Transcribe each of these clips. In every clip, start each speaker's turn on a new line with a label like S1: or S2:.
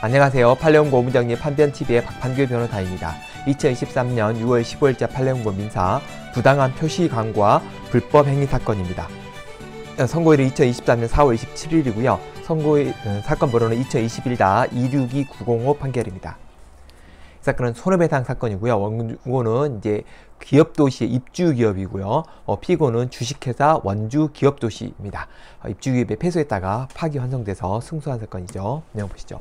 S1: 안녕하세요. 팔레온고 오무장님 판변TV의 박판규 변호사입니다. 2023년 6월 15일자 팔레온고 민사 부당한 표시 강과 불법 행위 사건입니다. 어, 선고일은 2023년 4월 27일이고요. 선고일 음, 사건 번호는 2021다 262905 판결입니다. 이 사건은 손해배상 사건이고요. 원고는 이제 기업도시의 입주기업이고요. 어, 피고는 주식회사 원주기업도시입니다. 어, 입주기업에 패소했다가 파기환송돼서 승소한 사건이죠. 내용 보시죠.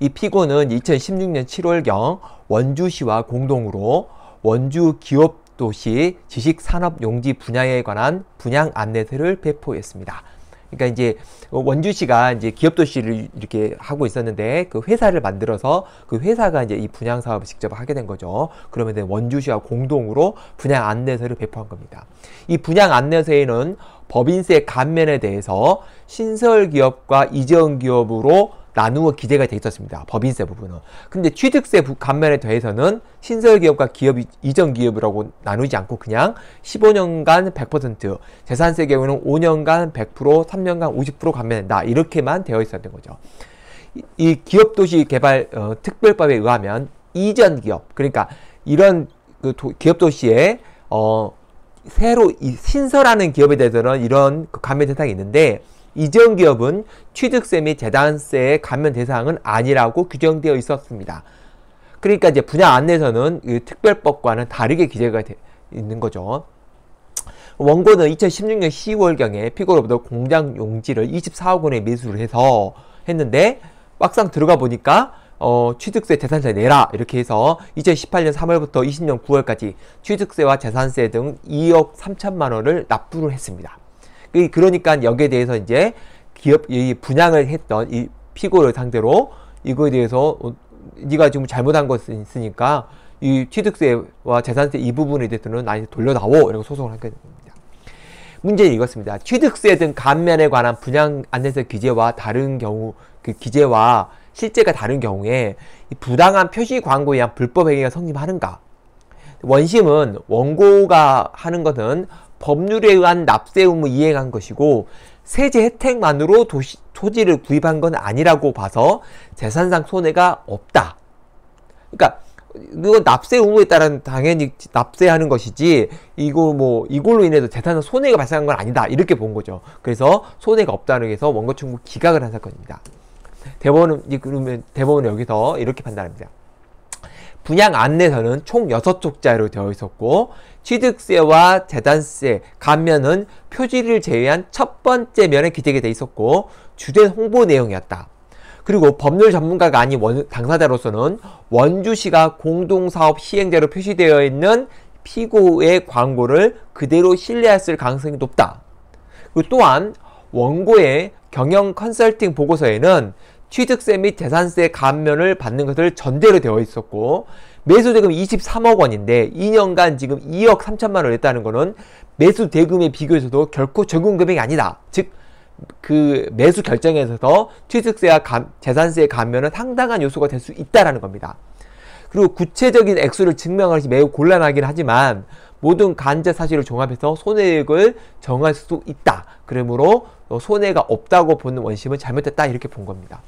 S1: 이 피고는 2016년 7월경 원주시와 공동으로 원주 기업 도시 지식산업용지 분야에 관한 분양 안내서를 배포했습니다. 그러니까 이제 원주시가 이제 기업 도시를 이렇게 하고 있었는데 그 회사를 만들어서 그 회사가 이제 이 분양 사업을 직접 하게 된 거죠. 그러면 이제 원주시와 공동으로 분양 안내서를 배포한 겁니다. 이 분양 안내서에는 법인세 감면에 대해서 신설 기업과 이전 기업으로 나누어 기재가 되어 있었습니다. 법인세 부분은. 근데 취득세 감면에 대해서는 신설 기업과 기업 이전 기업이라고 나누지 않고 그냥 15년간 100%, 재산세 경우는 5년간 100%, 3년간 50% 감면한다. 이렇게만 되어 있었던 거죠. 이, 이 기업 도시 개발 어, 특별법에 의하면 이전 기업, 그러니까 이런 그 도, 기업 도시에 어, 새로 이, 신설하는 기업에 대해서는 이런 그 감면 대상이 있는데 이전 기업은 취득세 및 재단세의 감면 대상은 아니라고 규정되어 있었습니다. 그러니까 이제 분야 안내서는 특별법과는 다르게 기재가 되, 있는 거죠. 원고는 2016년 10월경에 피고로부터 공장 용지를 24억 원에 매수를 해서 했는데 막상 들어가 보니까 어, 취득세, 재산세 내라 이렇게 해서 2018년 3월부터 20년 9월까지 취득세와 재산세 등 2억 3천만 원을 납부를 했습니다. 그러니까 여기에 대해서 이제 기업 이 분양을 했던 이 피고를 상대로 이거에 대해서 어, 네가 지금 잘못한 것은 있으니까 이 취득세와 재산세 이 부분에 대해서는 나한테 돌려다오 이라고 소송을 하게 됩니다. 문제는 이것입니다. 취득세 등 감면에 관한 분양 안내서 기재와 다른 경우 그 기재와 실제가 다른 경우에 부당한 표시 광고에 의한 불법 행위가 성립하는가 원심은 원고가 하는 것은 법률에 의한 납세 의무 이행한 것이고 세제 혜택만으로 도시, 토지를 구입한 건 아니라고 봐서 재산상 손해가 없다. 그러니까 이건 납세 의무에 따른 당연히 납세하는 것이지 이거 뭐 이걸로 인해서 재산상 손해가 발생한 건 아니다 이렇게 본 거죠. 그래서 손해가 없다는 해서 원고 청구 기각을 한 사건입니다. 대법원은 그러면 대법원 여기서 이렇게 판단합니다. 분양 안내서는 총 6쪽자로 되어 있었고 취득세와 재단세, 감면은 표지를 제외한 첫 번째 면에 기재가 되어 있었고 주된 홍보 내용이었다. 그리고 법률 전문가가 아닌 원, 당사자로서는 원주시가 공동사업 시행자로 표시되어 있는 피고의 광고를 그대로 신뢰했을 가능성이 높다. 그리고 또한 원고의 경영 컨설팅 보고서에는 취득세 및 재산세 감면을 받는 것을 전제로 되어 있었고 매수 대금 23억 원인데 2년간 지금 2억 3천만 원을 냈다는 것은 매수 대금에 비교해서도 결코 적은 금액이 아니다. 즉 그 매수 결정에 서도 취득세와 감, 재산세 감면은 상당한 요소가 될 수 있다라는 겁니다. 그리고 구체적인 액수를 증명하기 매우 곤란하긴 하지만 모든 간접 사실을 종합해서 손해액을 정할 수 있다. 그러므로 손해가 없다고 보는 원심은 잘못됐다 이렇게 본 겁니다.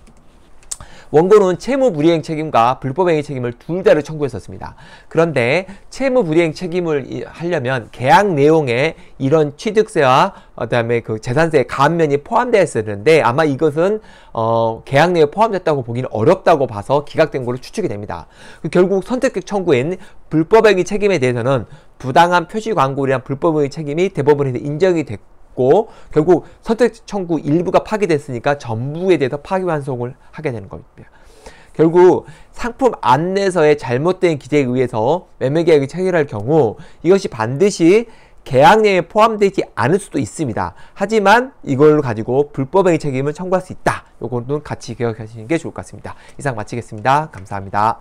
S1: 원고는 채무불이행 책임과 불법행위 책임을 둘 다를 청구했었습니다. 그런데 채무불이행 책임을 하려면 계약 내용에 이런 취득세와 어, 그다음에 그 재산세 감면이 포함되어 있었는데 아마 이것은 어, 계약 내에 포함됐다고 보기는 어렵다고 봐서 기각된 걸로 추측이 됩니다. 그 결국 선택적 청구인 불법행위 책임에 대해서는 부당한 표시 광고를 한 불법행위 책임이 대법원에서 인정이 됐고 없고 결국 선택 청구 일부가 파기됐으니까 전부에 대해서 파기환송을 하게 되는 겁니다. 결국 상품 안내서의 잘못된 기재에 의해서 매매계약이 체결할 경우 이것이 반드시 계약 내에 포함되지 않을 수도 있습니다. 하지만 이걸 가지고 불법행위 책임을 청구할 수 있다. 요거는 같이 기억하시는 게 좋을 것 같습니다. 이상 마치겠습니다. 감사합니다.